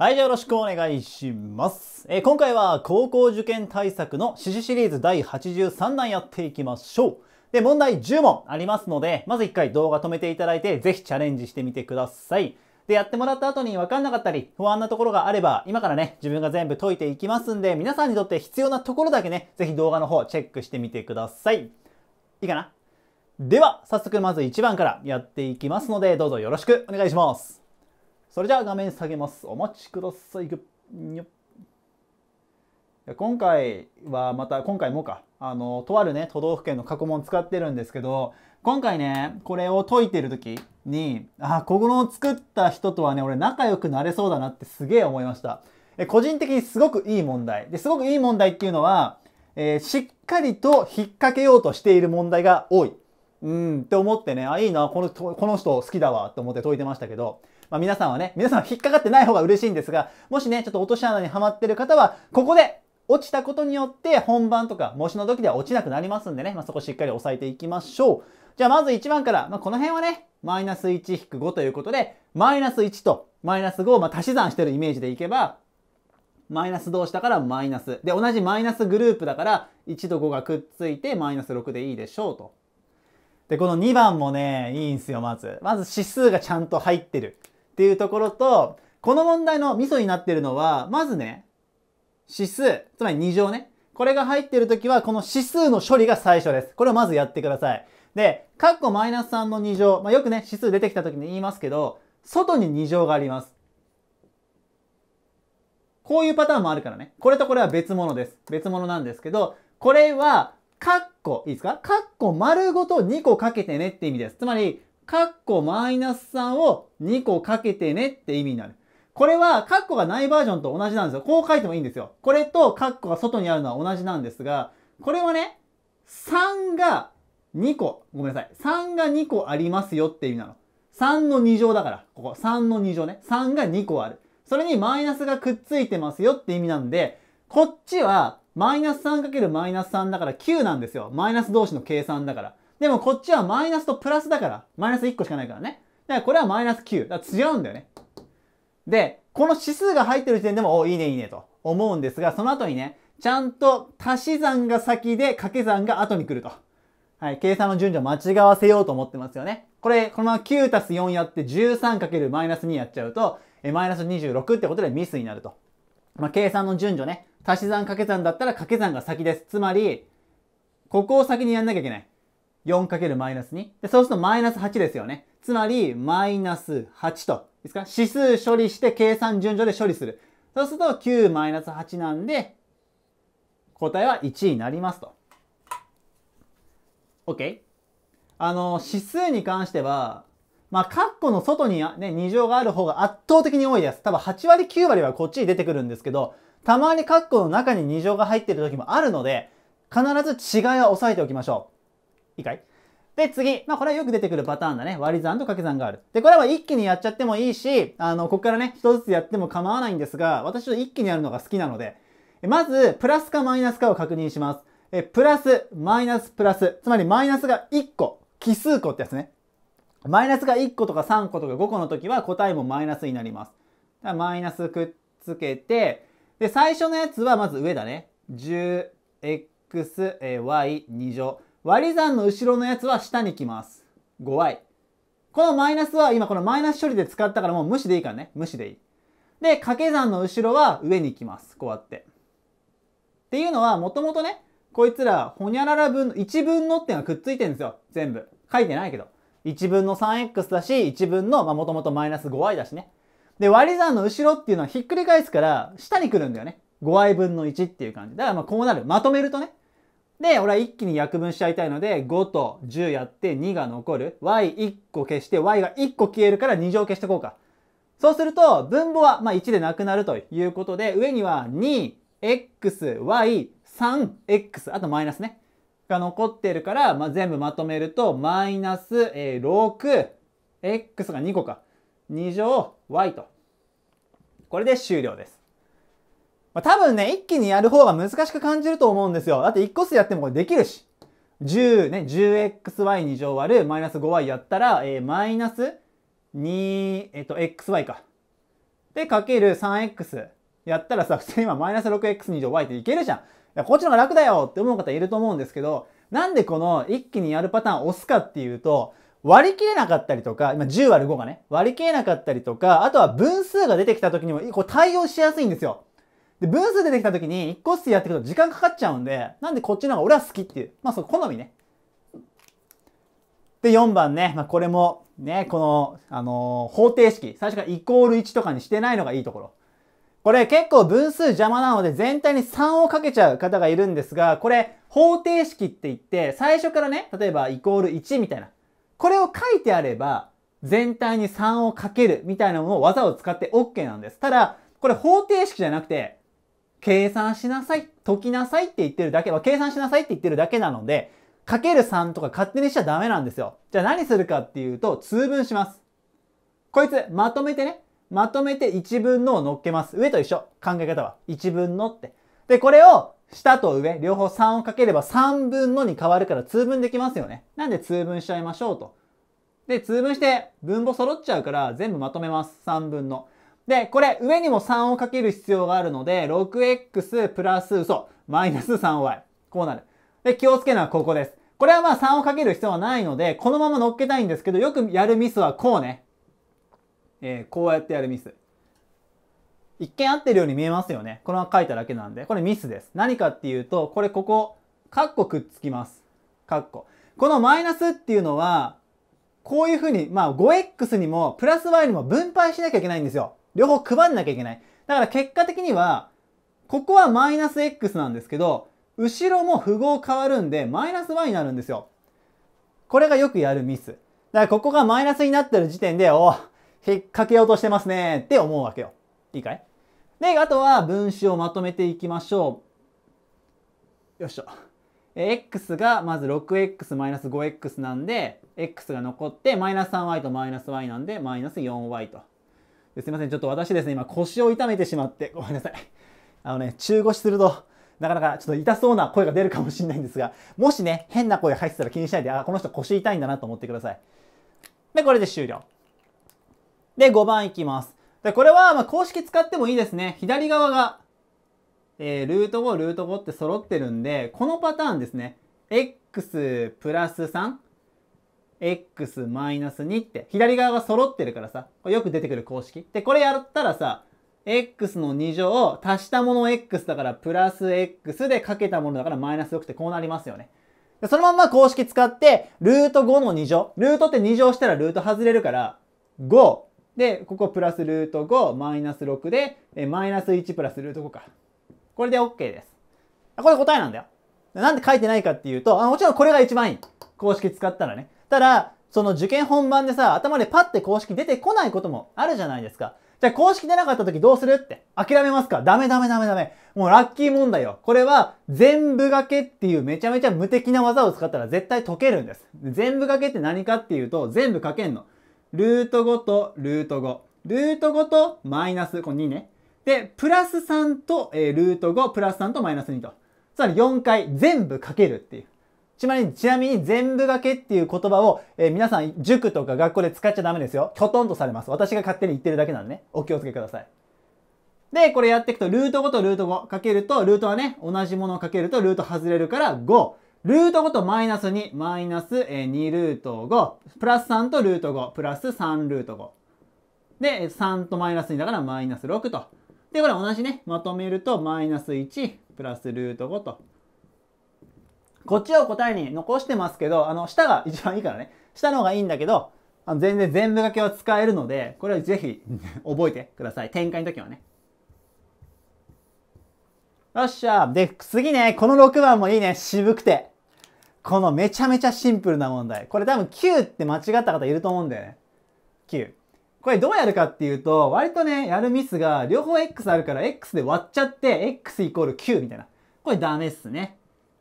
はい、じゃあよろしくお願いします。えー、今回は高校受験対策の指示シリーズ第83弾やっていきましょう。で、問題10問ありますので、まず1回動画止めていただいて、ぜひチャレンジしてみてください。で、やってもらった後に分かんなかったり、不安なところがあれば、今からね、自分が全部解いていきますんで、皆さんにとって必要なところだけね、ぜひ動画の方チェックしてみてください。いいかなでは、早速まず1番からやっていきますので、どうぞよろしくお願いします。それじゃあ画面下げます。お待ちください。今回はまた、今回もか、あの、とあるね、都道府県の過去問使ってるんですけど、今回ね、これを解いてる時に、あ、ここの作った人とはね、俺仲良くなれそうだなってすげえ思いました。え個人的にすごくいい問題。ですごくいい問題っていうのは、えー、しっかりと引っ掛けようとしている問題が多い。うん、って思ってね、あ、いいな、このこの人好きだわって思って解いてましたけど、まあ、皆さんはね、皆さんは引っかかってない方が嬉しいんですが、もしね、ちょっと落とし穴にはまってる方は、ここで落ちたことによって本番とか模試の時では落ちなくなりますんでね、まあ、そこしっかり押さえていきましょう。じゃあまず1番から、まあ、この辺はね、マイナス1引く5ということで、マイナス1とマイナス5をまあ足し算してるイメージでいけば、マイナス同士だからマイナス。で、同じマイナスグループだから、1と5がくっついてマイナス6でいいでしょうと。で、この2番もね、いいんすよ、まず。まず指数がちゃんと入ってる。っていうところと、この問題のミソになってるのは、まずね、指数、つまり2乗ね。これが入ってるときは、この指数の処理が最初です。これをまずやってください。で、カッコマイナス3の2乗。まあ、よくね、指数出てきたときに言いますけど、外に2乗があります。こういうパターンもあるからね。これとこれは別物です。別物なんですけど、これは、カッコ、いいですかカッコ丸ごと2個かけてねって意味です。つまり、カッコマイナス3を2個かけてねって意味になる。これは、カッコがないバージョンと同じなんですよ。こう書いてもいいんですよ。これとカッコが外にあるのは同じなんですが、これはね、3が2個、ごめんなさい。3が2個ありますよって意味なの。3の2乗だから、ここ。3の2乗ね。3が2個ある。それにマイナスがくっついてますよって意味なんで、こっちは、マイナス 3× マイナス3だから9なんですよ。マイナス同士の計算だから。でもこっちはマイナスとプラスだから、マイナス1個しかないからね。だからこれはマイナス9。だから違うんだよね。で、この指数が入ってる時点でも、お、いいねいいねと思うんですが、その後にね、ちゃんと足し算が先で掛け算が後に来ると。はい、計算の順序間違わせようと思ってますよね。これ、このまま9たす4やって 13× マイナス2やっちゃうと、え、マイナス26ってことでミスになると。まあ、計算の順序ね。足し算掛け算だったら掛け算が先です。つまり、ここを先にやんなきゃいけない。4×-2。で、そうするとマイナス8ですよね。つまり、マイナス8と。いいですか指数処理して計算順序で処理する。そうすると9、ス8なんで、答えは1になりますと。OK? あの、指数に関しては、まあ、カッコの外にね、2乗がある方が圧倒的に多いです。多分8割、9割はこっちに出てくるんですけど、たまにカッコの中に2乗が入ってる時もあるので、必ず違いは押さえておきましょう。いいかいで、次。まあ、これはよく出てくるパターンだね。割り算と掛け算がある。で、これは一気にやっちゃってもいいし、あの、ここからね、一つずつやっても構わないんですが、私は一気にやるのが好きなので、まず、プラスかマイナスかを確認します。え、プラス、マイナス、プラス。つまり、マイナスが1個。奇数個ってやつね。マイナスが1個とか3個とか5個の時は答えもマイナスになります。だからマイナスくっつけて、で、最初のやつはまず上だね。10x、y2 乗。割り算の後ろのやつは下に来ます。5y。このマイナスは今このマイナス処理で使ったからもう無視でいいからね。無視でいい。で、掛け算の後ろは上に来ます。こうやって。っていうのは、もともとね、こいつら、ほにゃらら分の、1分のっていうのがくっついてるんですよ。全部。書いてないけど。1分の 3x だし、1分の、まあもともとマイナス 5y だしね。で、割り算の後ろっていうのはひっくり返すから、下に来るんだよね。5y 分の1っていう感じ。だからまあこうなる。まとめるとね。で、俺は一気に約分しちゃいたいので、5と10やって2が残る。y1 個消して y が1個消えるから2乗消していこうか。そうすると、分母はま1でなくなるということで、上には 2xy、3x、あとマイナスね。が残ってるから、まあ、全部まとめると、マイナス、え6、x が2個か。2乗 y と。これで終了です。まあ、多分ね、一気にやる方が難しく感じると思うんですよ。だって1個数やってもこれできるし。10ね、10xy2 乗割るマイナス 5y やったら、えー、マイナス2、えっと、xy か。で、かける 3x やったらさ、普通今マイナス 6x2 乗 y っていけるじゃん。いや、こっちの方が楽だよって思う方いると思うんですけど、なんでこの一気にやるパターンを押すかっていうと、割り切れなかったりとか、今10割る5がね、割り切れなかったりとか、あとは分数が出てきた時にもこれ対応しやすいんですよ。で、分数出てきた時に1個ずつやっていくと時間かかっちゃうんで、なんでこっちの方が俺は好きっていう。まあその好みね。で、4番ね。まあこれもね、この、あのー、方程式。最初からイコール1とかにしてないのがいいところ。これ結構分数邪魔なので全体に3をかけちゃう方がいるんですが、これ方程式って言って最初からね、例えばイコール1みたいな。これを書いてあれば全体に3をかけるみたいなものを技を使って OK なんです。ただ、これ方程式じゃなくて計算しなさい、解きなさいって言ってるだけは、計算しなさいって言ってるだけなので、かける3とか勝手にしちゃダメなんですよ。じゃあ何するかっていうと、通分します。こいつ、まとめてね、まとめて1分のを乗っけます。上と一緒。考え方は。1分のって。で、これを下と上、両方3をかければ3分のに変わるから通分できますよね。なんで通分しちゃいましょうと。で、通分して分母揃っちゃうから全部まとめます。3分の。で、これ、上にも3をかける必要があるので、6x プラス、嘘、マイナス 3y。こうなる。で、気をつけるのはここです。これはまあ3をかける必要はないので、このまま乗っけたいんですけど、よくやるミスはこうね。えー、こうやってやるミス。一見合ってるように見えますよね。このまま書いただけなんで。これミスです。何かっていうと、これここ、カッコくっつきます。カッコ。このマイナスっていうのは、こういうふうに、まあ 5x にも、プラス y にも分配しなきゃいけないんですよ。両方配んなきゃいけない。だから結果的には、ここはマイナス x なんですけど、後ろも符号変わるんで、マイナス y になるんですよ。これがよくやるミス。だからここがマイナスになってる時点で、お引っ掛けようとしてますねって思うわけよ。いいかいで、あとは分子をまとめていきましょう。よいしょ。x がまず 6x-5x なんで、x が残って、マイナス 3y とマイナス y なんで、マイナス 4y と。すいません、ちょっと私ですね、今腰を痛めてしまって、ごめんなさい。あのね、中腰すると、なかなかちょっと痛そうな声が出るかもしれないんですが、もしね、変な声入ってたら気にしないで、あ、この人腰痛いんだなと思ってください。で、これで終了。で、5番いきます。で、これは、ま公式使ってもいいですね。左側が、えー、ルート5、ルート5って揃ってるんで、このパターンですね。x プラス3 x-2 って左側が揃ってるからさ、これよく出てくる公式。で、これやったらさ、x の2乗を足したものを x だからプラス x でかけたものだからマイナス6ってこうなりますよね。そのまんま公式使って、ルート5の2乗。ルートって2乗したらルート外れるから、5。で、ここプラスルート5、マイナス6で、マイナス1プラスルート5か。これで OK です。これ答えなんだよ。なんで書いてないかっていうと、あもちろんこれが一番いい。公式使ったらね。ただ、その受験本番でさ、頭でパッて公式出てこないこともあるじゃないですか。じゃあ公式出なかった時どうするって諦めますかダメダメダメダメ。もうラッキー問題よ。これは全部掛けっていうめちゃめちゃ無敵な技を使ったら絶対解けるんです。全部掛けって何かっていうと全部掛けんの。ルート5とルート5。ルート5とマイナス、この2ね。で、プラス3と、えー、ルート5、プラス3とマイナス2と。つまり4回全部掛けるっていう。ちなみに、ちなみに全部がけっていう言葉を、えー、皆さん、塾とか学校で使っちゃダメですよ。きょとんとされます。私が勝手に言ってるだけなんでね。お気をつけください。で、これやっていくと、ルート5とルート5かけると、ルートはね、同じものをかけると、ルート外れるから5。ルート5とマイナス2、マイナス2ルート5、プラス3とルート5、プラス3ルート5。で、3とマイナス2だからマイナス6と。で、これ同じね、まとめると、マイナス1、プラスルート5と。こっちを答えに残してますけど、あの、下が一番いいからね。下の方がいいんだけど、あの全然全部掛けは使えるので、これはぜひ 覚えてください。展開の時はね。よっしゃ。で、次ね、この6番もいいね。渋くて。このめちゃめちゃシンプルな問題。これ多分9って間違った方いると思うんだよね。9。これどうやるかっていうと、割とね、やるミスが両方 X あるから X で割っちゃって X イコール9みたいな。これダメっすね。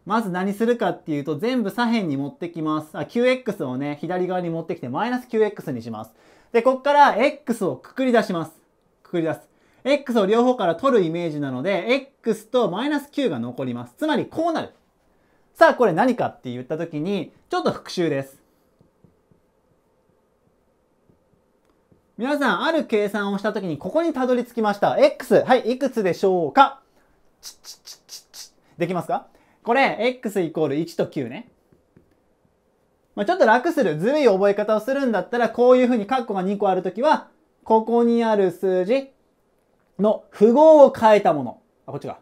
まず何するかっていうと、全部左辺に持ってきます。あ、9x をね、左側に持ってきて、マイナス 9x にします。で、こっから x をくくり出します。くくり出す。x を両方から取るイメージなので、x とマイナス9が残ります。つまり、こうなる。さあ、これ何かって言った時に、ちょっと復習です。皆さん、ある計算をした時に、ここにたどり着きました。x、はい、いくつでしょうかできますかこれ、x イコール1と9ね。まあ、ちょっと楽する、ずるい覚え方をするんだったら、こういうふうにカッコが2個あるときは、ここにある数字の符号を変えたもの。あ、こっちが。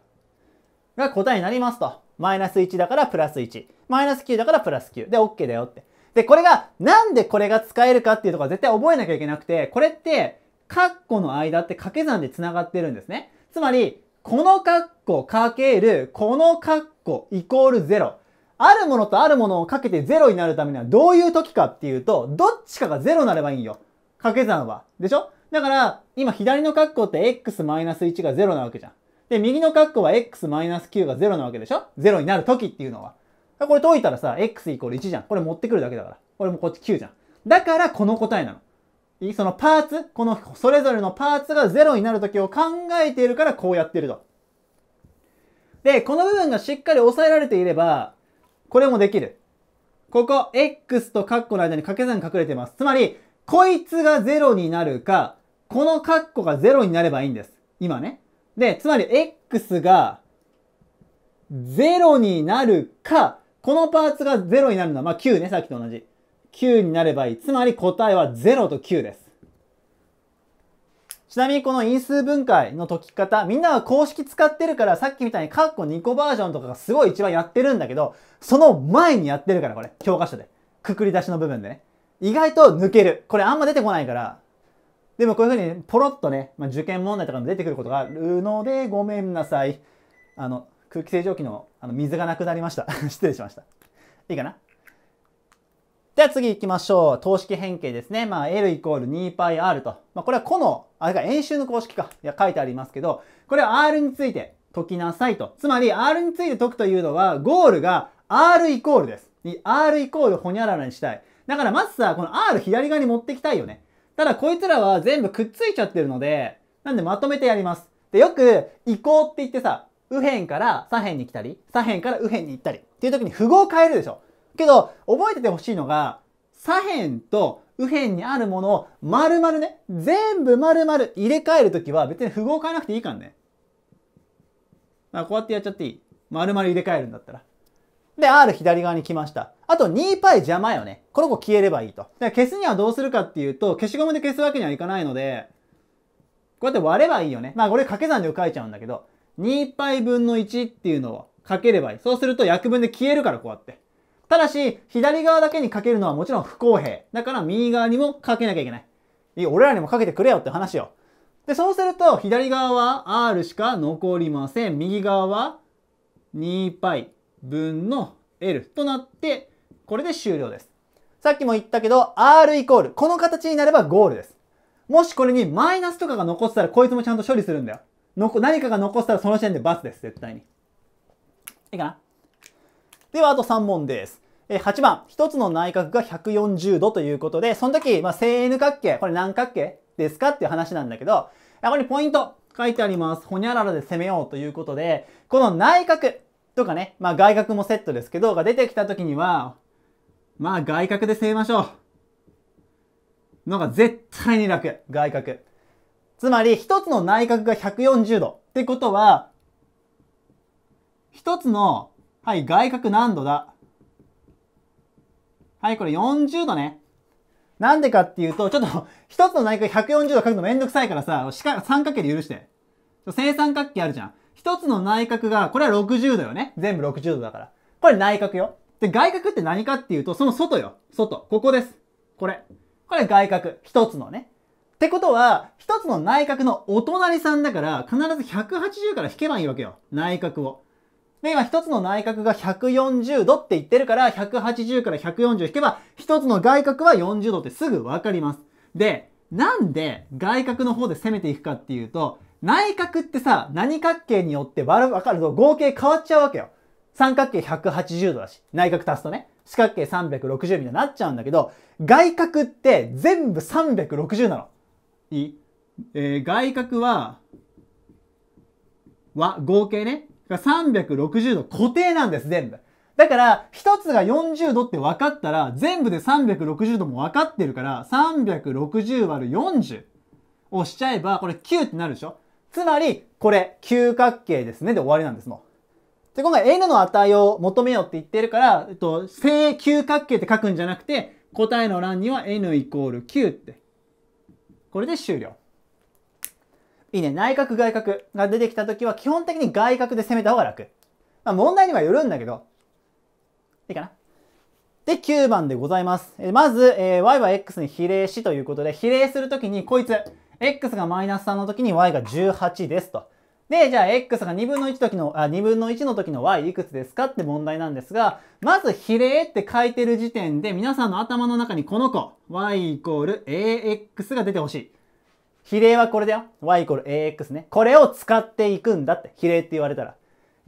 が答えになりますと。マイナス1だからプラス1。マイナス9だからプラス9。で、OK だよって。で、これが、なんでこれが使えるかっていうところは絶対覚えなきゃいけなくて、これって、カッコの間って掛け算で繋がってるんですね。つまり、この括弧かけるこの括弧イコール0。あるものとあるものをかけて0になるためにはどういう時かっていうと、どっちかが0になればいいんよ。掛け算は。でしょだから、今左のッコって x-1 が0なわけじゃん。で、右の括弧は x-9 が0なわけでしょ ?0 になる時っていうのは。これ解いたらさ、x イコール1じゃん。これ持ってくるだけだから。これもこっち9じゃん。だからこの答えなの。そのパーツ、このそれぞれのパーツが0になる時を考えているからこうやってると。で、この部分がしっかり押さえられていれば、これもできる。ここ、x とカッコの間に掛け算隠れてます。つまり、こいつが0になるか、このカッコが0になればいいんです。今ね。で、つまり x が0になるか、このパーツが0になるのは、まあ9ね、さっきと同じ。9になればいい。つまり答えは0と9です。ちなみにこの因数分解の解き方、みんなは公式使ってるから、さっきみたいにカッコ2個バージョンとかがすごい一番やってるんだけど、その前にやってるから、これ。教科書で。くくり出しの部分でね。意外と抜ける。これあんま出てこないから。でもこういうふうにポロッとね、まあ、受験問題とかも出てくることがあるので、ごめんなさい。あの、空気清浄機のあの水がなくなりました。失礼しました。いいかなでは次行きましょう。等式変形ですね。まあ、L イコール 2πr と。まあ、これは個の、あれか、円周の公式か。いや、書いてありますけど、これは R について解きなさいと。つまり、R について解くというのは、ゴールが R イコールです。R イコールほにゃららにしたい。だからまずさ、この R 左側に持ってきたいよね。ただ、こいつらは全部くっついちゃってるので、なんでまとめてやります。で、よく、移行って言ってさ、右辺から左辺に来たり、左辺から右辺に行ったり、っていう時に符号を変えるでしょ。けど、覚えててほしいのが、左辺と右辺にあるものを丸々ね、全部丸々入れ替えるときは別に符号変えなくていいからね。まあ、こうやってやっちゃっていい。丸々入れ替えるんだったら。で、R 左側に来ました。あと 2π 邪魔よね。この子消えればいいと。で消すにはどうするかっていうと、消しゴムで消すわけにはいかないので、こうやって割ればいいよね。まあこれ掛け算で書いちゃうんだけど、2π 分の1っていうのをかければいい。そうすると約分で消えるからこうやって。ただし、左側だけにかけるのはもちろん不公平。だから右側にもかけなきゃいけない。いい俺らにもかけてくれよって話よ。で、そうすると、左側は r しか残りません。右側は 2π 分の l となって、これで終了です。さっきも言ったけど、r イコール。この形になればゴールです。もしこれにマイナスとかが残ってたら、こいつもちゃんと処理するんだよ。何かが残ってたらその時点でスです、絶対に。いいかなではあと3問です。8番、一つの内角が140度ということで、その時、まあ、正 N 角形、これ何角形ですかっていう話なんだけど、ここにポイント書いてあります。ほにゃららで攻めようということで、この内角とかね、まあ外角もセットですけど、が出てきた時には、まあ外角で攻めましょう。のが絶対に楽。外角。つまり、一つの内角が140度ってことは、一つのはい、外角何度だはい、これ40度ね。なんでかっていうと、ちょっと、一つの内角140度書くのめんどくさいからさ、しか、三角形で許して。正三角形あるじゃん。一つの内角が、これは60度よね。全部60度だから。これ内角よ。で、外角って何かっていうと、その外よ。外。ここです。これ。これ外角。一つのね。ってことは、一つの内角のお隣さんだから、必ず180から引けばいいわけよ。内角を。で、今一つの内角が140度って言ってるから、180から140引けば、一つの外角は40度ってすぐわかります。で、なんで外角の方で攻めていくかっていうと、内角ってさ、何角形によって割る、わかると合計変わっちゃうわけよ。三角形180度だし、内角足すとね、四角形360みたいになっちゃうんだけど、外角って全部360なの。いいえー、外角は、は、合計ね、360度固定なんです、全部。だから、一つが40度って分かったら、全部で360度も分かってるから、360割る40をしちゃえば、これ9ってなるでしょつまり、これ、九角形ですね。で終わりなんです、もで、今回 n の値を求めようって言ってるから、えっと、正九角形って書くんじゃなくて、答えの欄には n イコール9って。これで終了。いいね、内角外角が出てきた時は基本的に外角で攻めた方が楽。まあ問題にはよるんだけど、いいかな。で、9番でございます。えまず、えー、y は x に比例しということで、比例するときにこいつ、x がマイナス3のときに y が18ですと。で、じゃあ x が2分の1時の、あ、2分の1の時の y いくつですかって問題なんですが、まず比例って書いてる時点で皆さんの頭の中にこの子、y イコール ax が出てほしい。比例はこれだよ。y イコール ax ね。これを使っていくんだって。比例って言われたら。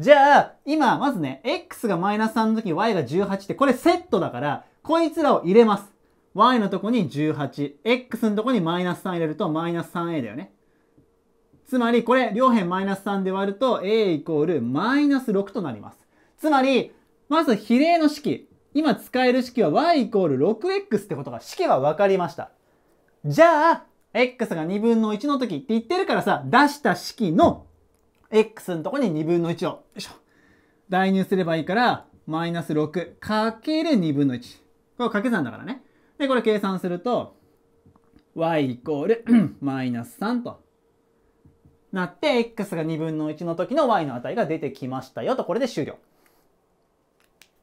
じゃあ、今、まずね、x がマイナス3の時 y が18って、これセットだから、こいつらを入れます。y のとこに18、x のとこにマイナス3入れると、マイナス 3a だよね。つまり、これ、両辺マイナス3で割ると、a イコールマイナス6となります。つまり、まず比例の式。今使える式は y イコール 6x ってことが式は分かりました。じゃあ、x が2分の1の時って言ってるからさ、出した式の x のとこに2分の1を、よいしょ。代入すればいいから、マイナス6かける2分の1。これ掛け算だからね。で、これ計算すると、y イコール マイナス3となって、x が2分の1の時の y の値が出てきましたよと、これで終了。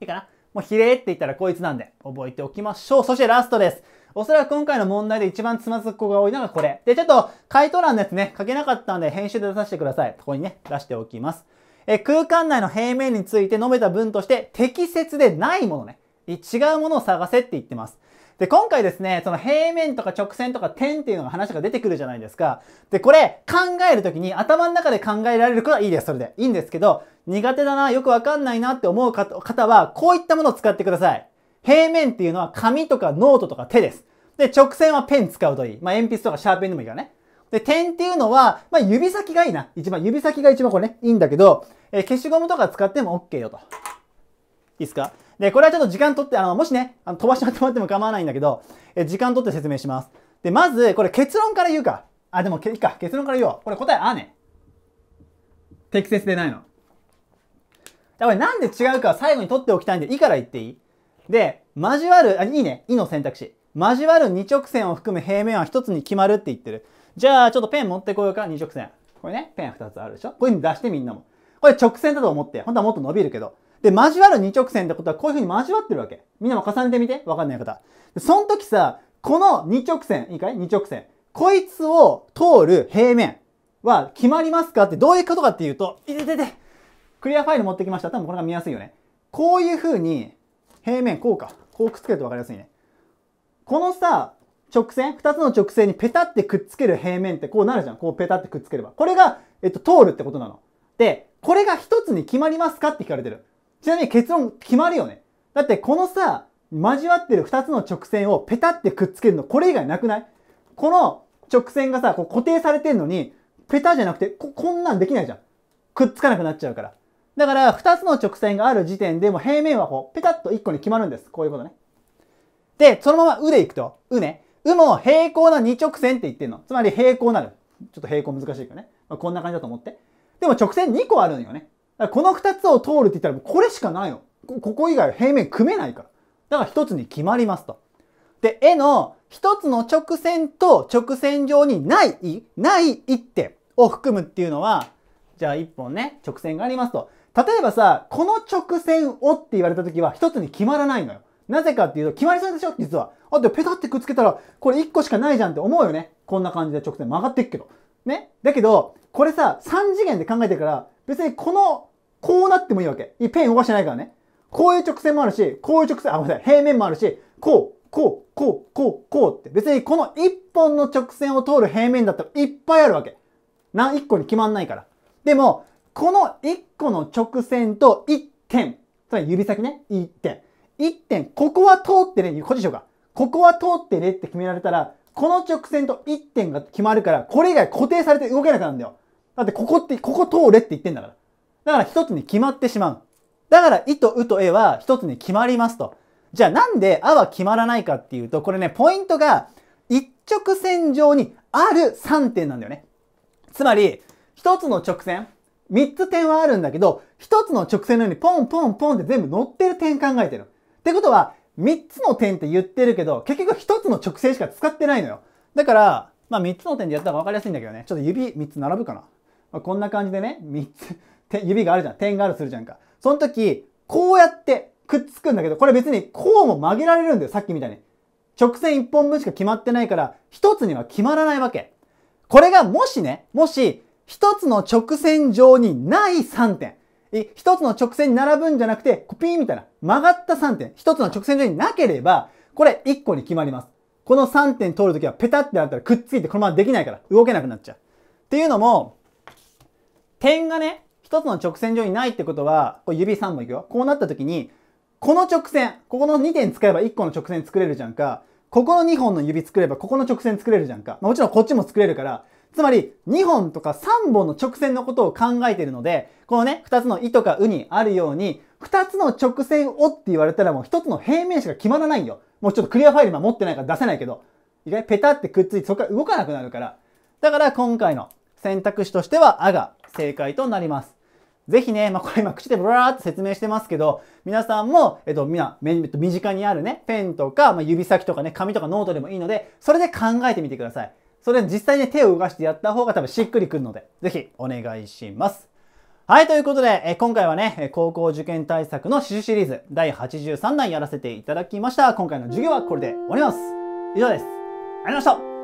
いいかなもう比例って言ったらこいつなんで覚えておきましょう。そしてラストです。おそらく今回の問題で一番つまずく子が多いのがこれ。で、ちょっと回答欄ですね、書けなかったんで編集で出させてください。ここにね、出しておきます。え、空間内の平面について述べた文として適切でないものね。違うものを探せって言ってます。で、今回ですね、その平面とか直線とか点っていうのが話が出てくるじゃないですか。で、これ考えるときに頭の中で考えられるからいいです、それで。いいんですけど、苦手だな、よくわかんないなって思う方は、こういったものを使ってください。平面っていうのは紙とかノートとか手です。で、直線はペン使うといい。まあ、鉛筆とかシャーペンでもいいからね。で、点っていうのは、まあ、指先がいいな。一番、指先が一番これね、いいんだけど、えー、消しゴムとか使っても OK よと。いいですかで、これはちょっと時間取って、あの、もしね、あの飛ばしてもらっても構わないんだけど、えー、時間取って説明します。で、まず、これ結論から言うか。あ、でも、いいか。結論から言おう。これ答え、あね。適切でないの。やばい、なんで違うかは最後に取っておきたいんで、いいから言っていいで、交わる、あ、いいね。いの選択肢。交わる二直線を含む平面は一つに決まるって言ってる。じゃあ、ちょっとペン持ってこようか、二直線。これね、ペン二つあるでしょこういう風に出してみんなも。これ直線だと思って。本当はもっと伸びるけど。で、交わる二直線ってことはこういう風に交わってるわけ。みんなも重ねてみて。わかんない方。その時さ、この二直線、いいかい二直線。こいつを通る平面は決まりますかってどういうことかっていうと、いててて、クリアファイル持ってきました。多分これが見やすいよね。こういう風に平面、こうか。こうくっつけると分かりやすいね。このさ、直線、2つの直線にペタってくっつける平面ってこうなるじゃん。こうペタってくっつければ。これが、えっと、通るってことなの。で、これが一つに決まりますかって聞かれてる。ちなみに結論決まるよね。だってこのさ、交わってる2つの直線をペタってくっつけるの、これ以外なくないこの直線がさ、こう固定されてんのに、ペタじゃなくてこ、こんなんできないじゃん。くっつかなくなっちゃうから。だから、二つの直線がある時点でも平面はこう、ペタッと一個に決まるんです。こういうことね。で、そのままうでいくと、うね。うも平行な二直線って言ってんの。つまり平行なる。ちょっと平行難しいけどね。まあ、こんな感じだと思って。でも直線二個あるんよね。この二つを通るって言ったら、これしかないの。ここ以外は平面組めないから。だから一つに決まりますと。で、絵の一つの直線と直線上にない、ない一点を含むっていうのは、じゃあ一本ね、直線がありますと。例えばさ、この直線をって言われた時は一つに決まらないのよ。なぜかっていうと、決まりそうでしょ実は。あ、で、ペタってくっつけたら、これ一個しかないじゃんって思うよね。こんな感じで直線曲がっていくけど。ね。だけど、これさ、三次元で考えてるから、別にこの、こうなってもいいわけ。ペン動かしてないからね。こういう直線もあるし、こういう直線、あ、ごめんなさい、平面もあるし、こう、こう、こう、こう、こうって。別にこの一本の直線を通る平面だったらいっぱいあるわけ。何、一個に決まんないから。でも、この1個の直線と1点、つまり指先ね、1点。1点、ここは通ってね、こっちでしょうか。ここは通ってねって決められたら、この直線と1点が決まるから、これ以外固定されて動けなくなるんだよ。だってここって、ここ通れって言ってんだから。だから一つに決まってしまう。だから、いとうとえは一つに決まりますと。じゃあなんであは決まらないかっていうと、これね、ポイントが一直線上にある3点なんだよね。つまり、一つの直線、三つ点はあるんだけど、一つの直線のようにポンポンポンって全部乗ってる点考えてる。ってことは、三つの点って言ってるけど、結局一つの直線しか使ってないのよ。だから、まあ三つの点でやった方が分かりやすいんだけどね。ちょっと指三つ並ぶかな。まあ、こんな感じでね、三つ、指があるじゃん。点があるするじゃんか。その時、こうやってくっつくんだけど、これ別にこうも曲げられるんだよ。さっきみたいに。直線一本分しか決まってないから、一つには決まらないわけ。これがもしね、もし一つの直線上にない3点。一つの直線に並ぶんじゃなくて、コピーみたいな曲がった3点。一つの直線上になければ、これ1個に決まります。この3点通るときはペタってなったらくっついてこのままできないから動けなくなっちゃう。っていうのも、点がね、一つの直線上にないってことは、こ指3本いくよ。こうなったときに、この直線、ここの2点使えば1個の直線作れるじゃんか、ここの2本の指作ればここの直線作れるじゃんか。まあ、もちろんこっちも作れるから、つまり2本とか3本の直線のことを考えているので、このね、2つのいとかうにあるように、2つの直線をって言われたらもう1つの平面しか決まらないんよ。もうちょっとクリアファイル今持ってないから出せないけど、意外ペタってくっついてそこから動かなくなるから。だから今回の選択肢としては、あが正解となります。ぜひね、まあ、これ今口でブラーって説明してますけど、皆さんも、えっと、みな、身近にあるね、ペンとか、まあ、指先とかね、紙とかノートでもいいので、それで考えてみてください。それ実際に手を動かしてやった方が多分しっくりくるので、ぜひお願いします。はい、ということで、え今回はね、高校受験対策の刺繍シリーズ第83弾やらせていただきました。今回の授業はこれで終わります。以上です。ありがとうございました。